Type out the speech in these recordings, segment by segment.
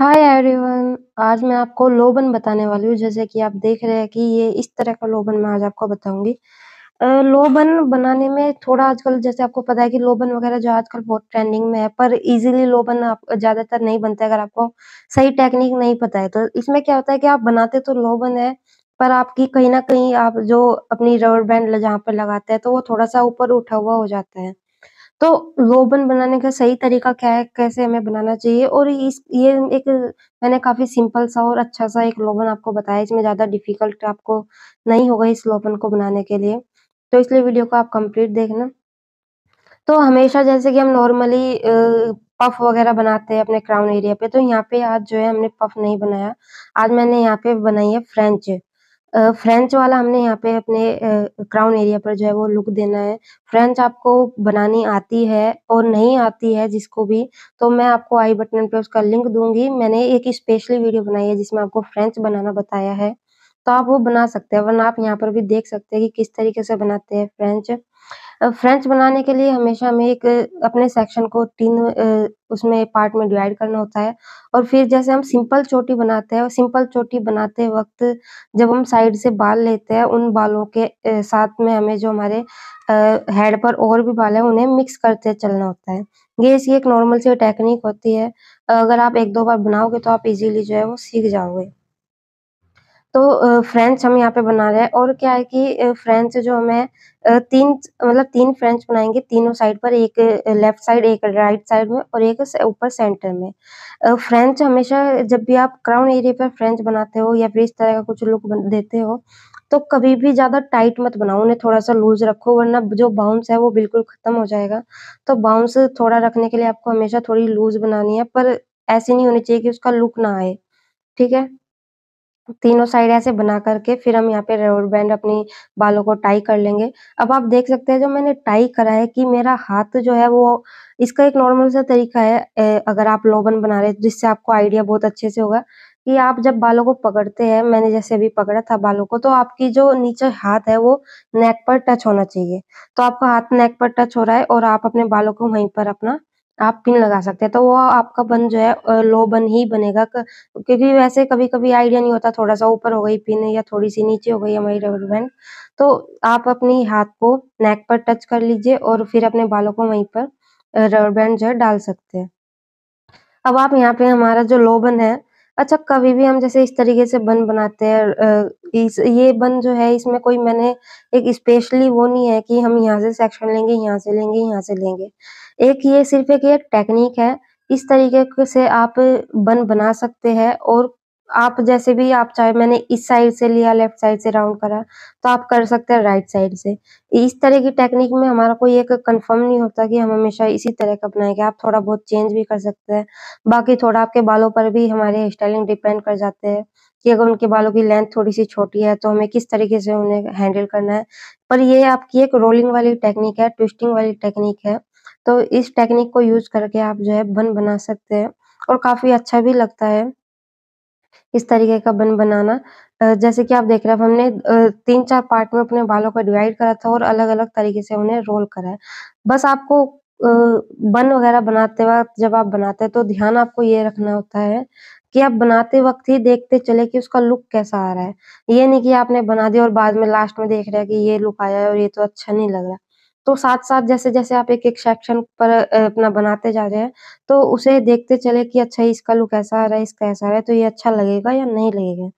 Hi everyone आज मैं आपको लोबन बताने वाली हूँ जैसे कि आप देख रहे हैं कि ये इस तरह का लोबन मैं आज आपको बताऊंगी लोबन बनाने में थोड़ा आजकल जैसे आपको पता है कि लोबन वगैरह जो आजकल बहुत ट्रेंडिंग में है पर इजीली लोबन आप ज्यादातर नहीं बनता है अगर आपको सही टेक्निक नहीं पता है तो इसमें क्या होता है कि आप बनाते तो लोबन है पर आपकी कहीं ना कहीं आप जो अपनी रबर बैंड जहाँ पर लगाते हैं तो वो थोड़ा सा ऊपर उठा हुआ हो जाता है तो लोबन बनाने का सही तरीका क्या है कैसे हमें बनाना चाहिए और इस ये एक मैंने काफी सिंपल सा और अच्छा सा एक लोबन आपको बताया इसमें ज्यादा डिफिकल्ट आपको नहीं होगा इस लोबन को बनाने के लिए तो इसलिए वीडियो को आप कंप्लीट देखना तो हमेशा जैसे कि हम नॉर्मली पफ वगैरह बनाते हैं अपने क्राउन एरिया पे तो यहाँ पे आज जो है हमने पफ नहीं बनाया आज मैंने यहाँ पे बनाई है फ्रेंच फ्रेंच वाला हमने यहाँ पे अपने क्राउन एरिया पर जो है वो लुक देना है। फ्रेंच आपको बनानी आती है और नहीं आती है जिसको भी तो मैं आपको आई बटन पे उसका लिंक दूंगी। मैंने एक स्पेशली वीडियो बनाई है जिसमें आपको फ्रेंच बनाना बताया है तो आप वो बना सकते हैं वरना आप यहाँ पर भी देख सकते हैं कि किस तरीके से बनाते हैं फ्रेंच । फ्रेंच बनाने के लिए हमेशा हमें एक अपने सेक्शन को तीन उसमें पार्ट में डिवाइड करना होता है और फिर जैसे हम सिंपल चोटी बनाते हैं और सिंपल चोटी बनाते वक्त जब हम साइड से बाल लेते हैं उन बालों के साथ में हमें जो हमारे हेड पर और भी बाल है उन्हें मिक्स करते चलना होता है ये इसकी एक नॉर्मल सी टेक्निक होती है अगर आप एक दो बार बनाओगे तो आप इजीली जो है वो सीख जाओगे तो फ्रेंच हम यहाँ पे बना रहे हैं और क्या है कि फ्रेंच जो हमें तीन मतलब तीन फ्रेंच बनाएंगे तीनों साइड पर एक लेफ्ट साइड एक राइट साइड में और एक ऊपर सेंटर में फ्रेंच हमेशा जब भी आप क्राउन एरिया पर फ्रेंच बनाते हो या फिर इस तरह का कुछ लुक देते हो तो कभी भी ज्यादा टाइट मत बनाओ उन्हें थोड़ा सा लूज रखो वरना जो बाउंस है वो बिल्कुल खत्म हो जाएगा तो बाउंस थोड़ा रखने के लिए आपको हमेशा थोड़ी लूज बनानी है पर ऐसी नहीं होनी चाहिए कि उसका लुक ना आए ठीक है तीनों साइड ऐसे बना करके फिर हम यहाँ पे रबर बैंड अपनी बालों को टाई कर लेंगे अब आप देख सकते हैं जो मैंने टाई करा है कि मेरा हाथ जो है वो इसका एक नॉर्मल सा तरीका है अगर आप लोबन बना रहे जिससे आपको आइडिया बहुत अच्छे से होगा कि आप जब बालों को पकड़ते हैं मैंने जैसे अभी पकड़ा था बालों को तो आपकी जो नीचे हाथ है वो नेक पर टच होना चाहिए तो आपका हाथ नेक पर टच हो रहा है और आप अपने बालों को वहीं पर अपना आप पिन लगा सकते हैं तो वो आपका बन जो है लो बन ही बनेगा क्योंकि वैसे कभी कभी आइडिया नहीं होता थोड़ा सा ऊपर हो गई पिन या थोड़ी सी नीचे हो गई हमारी रबर बैंड तो आप अपनी हाथ को नेक पर टच कर लीजिए और फिर अपने बालों को वहीं पर रबर बैंड जो है डाल सकते हैं अब आप यहाँ पे हमारा जो लोबन है अच्छा कभी भी हम जैसे इस तरीके से बन बनाते हैं इस ये बन जो है इसमें कोई मैंने एक स्पेशली वो नहीं है कि हम यहाँ से सेक्शन लेंगे यहाँ से लेंगे यहाँ से लेंगे। एक ये सिर्फ एक ये टेक्निक है। इस तरीके से आप बन बना सकते हैं और आप जैसे भी आप चाहे मैंने इस साइड से लिया लेफ्ट साइड से राउंड करा तो आप कर सकते हैं राइट साइड से इस तरह की टेक्निक में हमारा कोई एक कंफर्म नहीं होता कि हम हमेशा इसी तरह का बनाएंगे आप थोड़ा बहुत चेंज भी कर सकते हैं बाकी थोड़ा आपके बालों पर भी हमारे स्टाइलिंग डिपेंड कर जाते हैं कि अगर उनके बालों की लेंथ थोड़ी सी छोटी है तो हमें किस तरीके से उन्हें हैंडल करना है पर यह आपकी एक रोलिंग वाली टेक्निक है ट्विस्टिंग वाली टेक्निक है तो इस टेक्निक को यूज करके आप जो है बन बना सकते हैं और काफी अच्छा भी लगता है इस तरीके का बन बनाना जैसे कि आप देख रहे हैं हमने तीन चार पार्ट में अपने बालों को डिवाइड करा था और अलग-अलग तरीके से उन्हें रोल करा है। बस आपको बन वगैरह बनाते वक़्त जब आप बनाते हैं तो ध्यान आपको ये रखना होता है कि आप बनाते वक़्त ही देखते चले कि उसका लुक कैसा आ रहा है। ये नहीं कि आपने बना दिया और बाद में लास्ट में देख रहे हैं कि ये लुक आया है और ये तो अच्छा नहीं लग रहा। तो साथ साथ जैसे जैसे आप एक एक सेक्शन पर अपना बनाते जा रहे हैं तो उसे देखते चले कि अच्छा इसका लुक ऐसा आ रहा है इसका ऐसा आ रहा है तो ये अच्छा लगेगा या नहीं लगेगा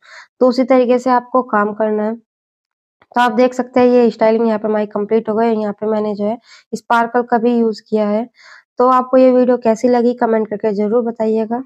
तो उसी तरीके से आपको काम करना है तो आप देख सकते हैं ये स्टाइलिंग यहाँ पे माई कंप्लीट हो गई है यहाँ पे मैंने जो है स्पार्कल का भी यूज किया है तो आपको ये वीडियो कैसी लगी कमेंट करके जरूर बताइएगा